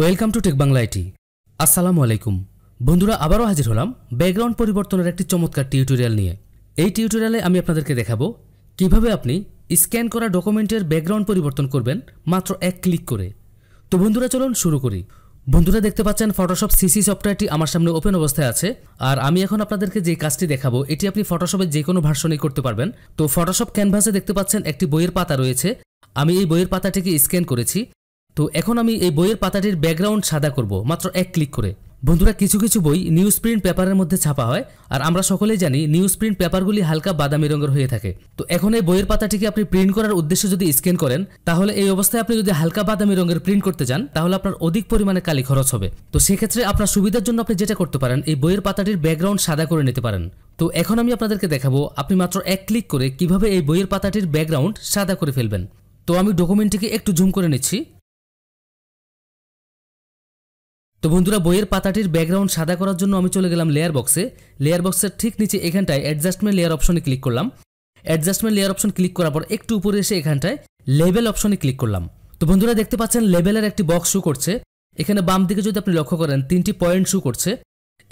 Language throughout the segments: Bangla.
welcome to Tech Bangla IT আসসালামু আলাইকুম বন্ধুরা আবারও হাজির হলাম ব্যাকগ্রাউন্ড পরিবর্তনের একটি চমৎকার টিউটোরিয়াল নিয়ে এই টিউটোরিয়ালে আমি আপনাদেরকে দেখাবো কিভাবে আপনি স্ক্যান করা ডকুমেন্টের ব্যাকগ্রাউন্ড পরিবর্তন করবেন মাত্র এক ক্লিক করে তো বন্ধুরা চলুন শুরু করি বন্ধুরা দেখতে পাচ্ছেন ফটোশপ সিসি সফটওয়্যারটি আমার সামনে ওপেন অবস্থায় আছে আর আমি এখন আপনাদেরকে যে কাজটি দেখাবো এটি আপনি ফটোশপের যে কোনো ভার্সনেই করতে পারবেন তো ফটোশপ ক্যানভাসে দেখতে পাচ্ছেন একটি বইয়ের পাতা রয়েছে আমি এই বইয়ের পাতাটিকে স্ক্যান করেছি তো এখন আমি এই বইয়ের পাতাটির ব্যাকগ্রাউন্ড সাদা করব মাত্র এক ক্লিক করে বন্ধুরা কিছু কিছু বই নিউজ প্রিন্ট পেপারের মধ্যে ছাপা হয় আর আমরা সকলেই জানি নিউজ প্রিন্ট পেপারগুলি হালকা বাদামি রঙের হয়ে থাকে তো এখন এই বইয়ের পাতাটিকে আপনি প্রিন্ট করার উদ্দেশ্যে যদি স্ক্যান করেন তাহলে এই অবস্থায় আপনি যদি হালকা বাদামি রঙের প্রিন্ট করতে চান তাহলে আপনার অধিক পরিমাণে কালি খরচ হবে তো সেক্ষেত্রে আপনার সুবিধার জন্য আপনি যেটা করতে পারেন এই বইয়ের পাতাটির ব্যাকগ্রাউন্ড সাদা করে নিতে পারেন তো এখন আমি আপনাদেরকে দেখাবো আপনি মাত্র এক ক্লিক করে কিভাবে এই বইয়ের পাতাটির ব্যাকগ্রাউন্ড সাদা করে ফেলবেন তো আমি ডকুমেন্টটিকে একটু জুম করে নিচ্ছি তো বন্ধুরা বইয়ের পাতাটির ব্যাকগ্রাউন্ড সাদা করার জন্য আমি চলে গেলাম লেয়ার বক্সে লেয়ার বক্সের ঠিক নিচে এখানটায় অ্যাডজাস্টমেন্ট লেয়ার অপশনে ক্লিক করলাম অ্যাডজাস্টমেন্ট লেয়ার অপশন ক্লিক করার পর একটু উপরে এসে এখানটায় লেভেল অপশনে ক্লিক করলাম তো বন্ধুরা দেখতে পাচ্ছেন লেভেলের একটি বক্স শু করছে এখানে বাম দিকে যদি আপনি লক্ষ্য করেন তিনটি পয়েন্ট শু করছে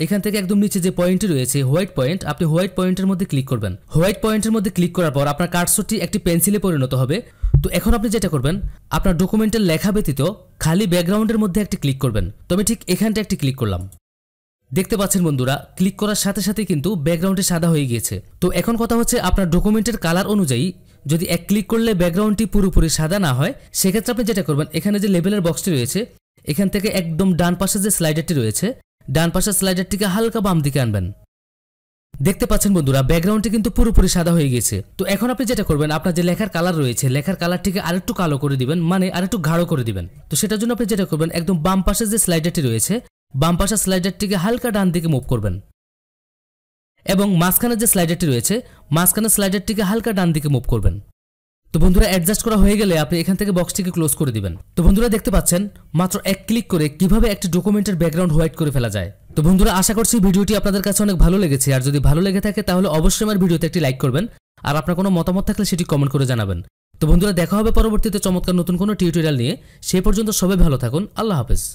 এখান থেকে একদম নিচে যে পয়েন্টটি রয়েছে হোয়াইট পয়েন্ট আপনি হোয়াইট পয়েন্টের মধ্যে ক্লিক করবেন হোয়াইট পয়েন্টের মধ্যে ক্লিক করার পর আপনার কার্সটি একটি পেন্সিলে পরিণত হবে তো এখন আপনি যেটা করবেন আপনার ডকুমেন্টের লেখা ব্যতীত খালি ব্যাকগ্রাউন্ডের মধ্যে একটি ক্লিক করবেন তো আমি ঠিক এখানটা একটি ক্লিক করলাম দেখতে পাচ্ছেন বন্ধুরা ক্লিক করার সাথে সাথে কিন্তু ব্যাকগ্রাউন্ডে সাদা হয়ে গিয়েছে তো এখন কথা হচ্ছে আপনার ডকুমেন্টের কালার অনুযায়ী যদি এক ক্লিক করলে ব্যাকগ্রাউন্ডটি পুরোপুরি সাদা না হয় সেক্ষেত্রে আপনি যেটা করবেন এখানে যে লেভেলের বক্সটি রয়েছে এখান থেকে একদম ডান পাশে যে স্লাইডারটি রয়েছে ডান পাশের স্লাইডারটিকে হালকা বাম দিকে আনবেন দেখতে পাচ্ছেন বন্ধুরা ব্যাকগ্রাউন্ডটি কিন্তু পুরোপুরি সাদা হয়ে গেছে তো এখন আপনি যেটা করবেন আপনার যে লেখার কালার রয়েছে লেখার কালারটিকে আরেকটু কালো করে দিবেন মানে আরেকটু গাঢ় করে দিবেন তো সেটার জন্য আপনি যেটা করবেন একদম বাম পাশে যে স্লাইডারটি রয়েছে বাম পাশের স্লাইডারটিকে হালকা ডান দিকে মুভ করবেন এবং মাঝখানের যে স্লাইডারটি রয়েছে মাঝখানের স্লাইডারটিকে হালকা ডান দিকে মুভ করবেন তো বন্ধুরা অ্যাডজাস্ট করা হয়ে গেলে আপনি এখান থেকে বক্সটিকে ক্লোজ করে দিবেন তো বন্ধুরা দেখতে পাচ্ছেন মাত্র এক ক্লিক করে কিভাবে একটি ডকুমেন্টের ব্যাকগ্রাউন্ড হোয়াইট করে ফেলা যায় তো বন্ধুরা আশা করছি ভিডিওটি আপনাদের কাছে অনেক ভালো লেগেছে আর যদি ভালো লেগে থাকে তাহলে অবশ্যই আমার ভিডিওতে একটি লাইক করবেন আর আপনার কোনো মতামত থাকলে সেটি কমেন্ট করে জানাবেন তো বন্ধুরা দেখা হবে পরবর্তীতে চমৎকার নতুন কোনো টিউটোরিয়াল নিয়ে সে পর্যন্ত সবাই ভালো থাকুন আল্লাহ হাফেজ